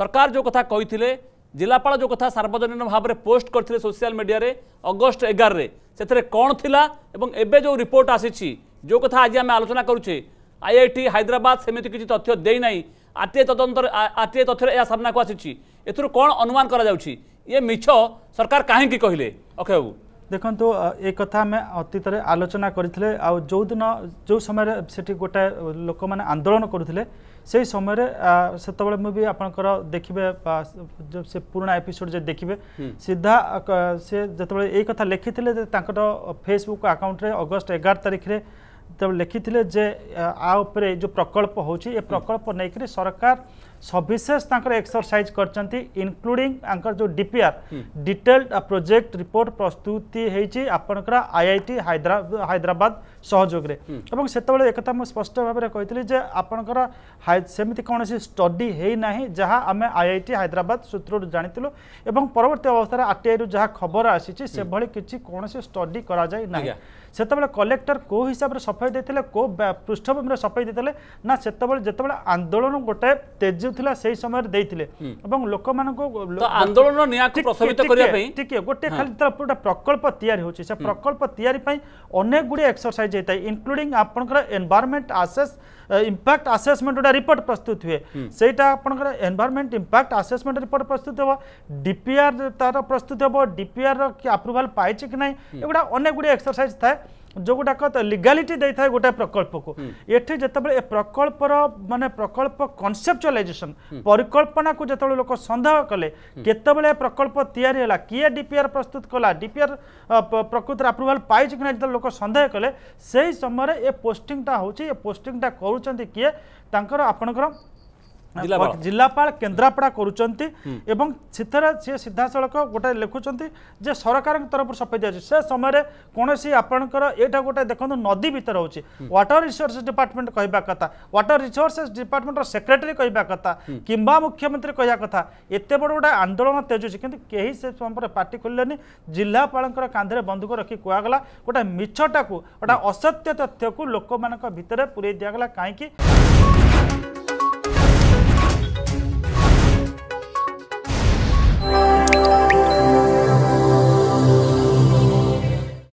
সরকার যে কথা কইলে জেলাপাল যে কথা সার্বজনীন ভাবে পোস্ট করে সোশিয়াল মিডিয়ায় অগস্ট এগারে সেতরে কণ লা এবং এবে যে রিপোর্ট আসিছি যে কথা আজ আমি আলোচনা করুছে আইআইটি হাইদ্রাবাদ সেমিতি কিছু তথ্য দেই না আরটিআই তদন্ত আরটিআই তথ্যের এ সামনাকু আসিছি এর কণ অনুমান করা যাচ্ছে ইয়ে মিছ সরকার কাহিকি কহিলে অক্ষয়বাবু ଦେଖନ୍ତୁ ଏ କଥା ଆମେ ଅତୀତରେ ଆଲୋଚନା କରିଥିଲେ ଆଉ ଯେଉଁଦିନ ଯେଉଁ ସମୟରେ ସେଠି ଗୋଟାଏ ଲୋକମାନେ ଆନ୍ଦୋଳନ କରୁଥିଲେ ସେହି ସମୟରେ ସେତେବେଳେ ମୁଁ ବି ଆପଣଙ୍କର ଦେଖିବେ ସେ ପୁରୁଣା ଏପିସୋଡ଼ ଯଦି ଦେଖିବେ ସିଧା ସେ ଯେତେବେଳେ ଏଇ କଥା ଲେଖିଥିଲେ ଯେ ତାଙ୍କର ଫେସବୁକ୍ ଆକାଉଣ୍ଟରେ ଅଗଷ୍ଟ ଏଗାର ତାରିଖରେ ଯେତେବେଳେ ଲେଖିଥିଲେ ଯେ ଆ ଉପରେ ଯେଉଁ ପ୍ରକଳ୍ପ ହେଉଛି ଏ ପ୍ରକଳ୍ପ ନେଇକରି ସରକାର সবিশেষ তাঁর এক্সরসাইজ করছেন ইনক্লুডিং তাঁর যে ডিপিআর ডিটেলড প্রোজেক্ট রিপোর্ট প্রস্তুতি হয়েছে আপনার আইআইটি হায়দ্রাবাদ সহযোগে এবং সেতবে একথা মু স্পষ্ট ভাবে কে যে আপনার সেমিতি কোণী স্টডি হয়ে না যা আমি আইআইটি হায়দ্রাবাদ সূত্রর জাঁলু এবং পরবর্তী অবস্থায় আরটিআই যা খবর আসিছে সেভাবে কিছু কোণী স্টডি করা যায় না সেতবে কলেক্টর কো হিসাবে সফাই দিয়ে কো পৃষ্ঠভূমি সফাই দিয়ে না সেতবে যেতবে আন্দোলন গোটায়ে তেজ ହେଉଥିଲା ସେହି ସମୟରେ ଦେଇଥିଲେ ଏବଂ ଲୋକମାନଙ୍କୁ ଆନ୍ଦୋଳନ ନିଆଁକୁ ପ୍ରଶମିତ କରିବା ପାଇଁ ଟିକେ ଗୋଟେ ଖାଲି ତାର ଗୋଟେ ପ୍ରକଳ୍ପ ତିଆରି ହେଉଛି ସେ ପ୍ରକଳ୍ପ ତିଆରି ପାଇଁ ଅନେକ ଗୁଡ଼ିଏ ଏକ୍ସରସାଇଜ୍ ହେଇଥାଏ ଇନକ୍ଲୁଡିଂ ଆପଣଙ୍କର ଏନ୍ଭାରମେଣ୍ଟ ଆସେସ୍ ইম্প্যাক্ট আসেসমেন্ট গোটা রিপোর্ট প্রস্তুত হুয়ে সেইটা আপনার এনভারমেন্ট ইম্প্যাক্ট আসেসমেন্ট রিপোর্ট প্রস্তুত হব ডিপিআর তার প্রস্তুত হব ডিপিআর আপ্রুভাল পাইছে কি না এগুলা অনেক গুড়ি এক্সরসাইজ থাকে ଯୋଉଗୁଡ଼ାକ ଲିଗାଲିଟି ଦେଇଥାଏ ଗୋଟାଏ ପ୍ରକଳ୍ପକୁ ଏଠି ଯେତେବେଳେ ଏ ପ୍ରକଳ୍ପର ମାନେ ପ୍ରକଳ୍ପ କନସେପ୍ଚୁଆଲାଇଜେସନ୍ ପରିକଳ୍ପନାକୁ ଯେତେବେଳେ ଲୋକ ସନ୍ଦେହ କଲେ କେତେବେଳେ ପ୍ରକଳ୍ପ ତିଆରି ହେଲା କିଏ ଡିପିଆର୍ ପ୍ରସ୍ତୁତ କଲା ଡିପିଆର୍ ପ୍ରକୃତରେ ଆପ୍ରୁଭାଲ୍ ପାଇଛି କି ନାହିଁ ଯେତେବେଳେ ଲୋକ ସନ୍ଦେହ କଲେ ସେହି ସମୟରେ ଏ ପୋଷ୍ଟିଂଟା ହେଉଛି ଏ ପୋଷ୍ଟିଂଟା କରୁଛନ୍ତି କିଏ ତାଙ୍କର ଆପଣଙ୍କର ଜିଲ୍ଲାପାଳ କେନ୍ଦ୍ରାପଡ଼ା କରୁଛନ୍ତି ଏବଂ ସେଥିରେ ସିଏ ସିଧାସଳଖ ଗୋଟାଏ ଲେଖୁଛନ୍ତି ଯେ ସରକାରଙ୍କ ତରଫରୁ ସଫେଇ ଦିଆଯାଉଛି ସେ ସମୟରେ କୌଣସି ଆପଣଙ୍କର ଏଇଟା ଗୋଟେ ଦେଖନ୍ତୁ ନଦୀ ଭିତରେ ହେଉଛି ୱାଟର ରିସୋର୍ସେସ୍ ଡିପାର୍ଟମେଣ୍ଟ କହିବା କଥା ୱାଟର ରିସୋର୍ସେସ୍ ଡିପାର୍ଟମେଣ୍ଟର ସେକ୍ରେଟାରୀ କହିବା କଥା କିମ୍ବା ମୁଖ୍ୟମନ୍ତ୍ରୀ କହିବା କଥା ଏତେ ବଡ଼ ଗୋଟେ ଆନ୍ଦୋଳନ ତେଜୁଛି କିନ୍ତୁ କେହି ସେ ସମୟରେ ପାଟି ଖୋଲିଲେନି ଜିଲ୍ଲାପାଳଙ୍କର କାନ୍ଧରେ ବନ୍ଧୁକ ରଖି କୁହାଗଲା ଗୋଟାଏ ମିଛଟାକୁ ଗୋଟାଏ ଅସତ୍ୟ ତଥ୍ୟକୁ ଲୋକମାନଙ୍କ ଭିତରେ ପୁରେଇ ଦିଆଗଲା କାହିଁକି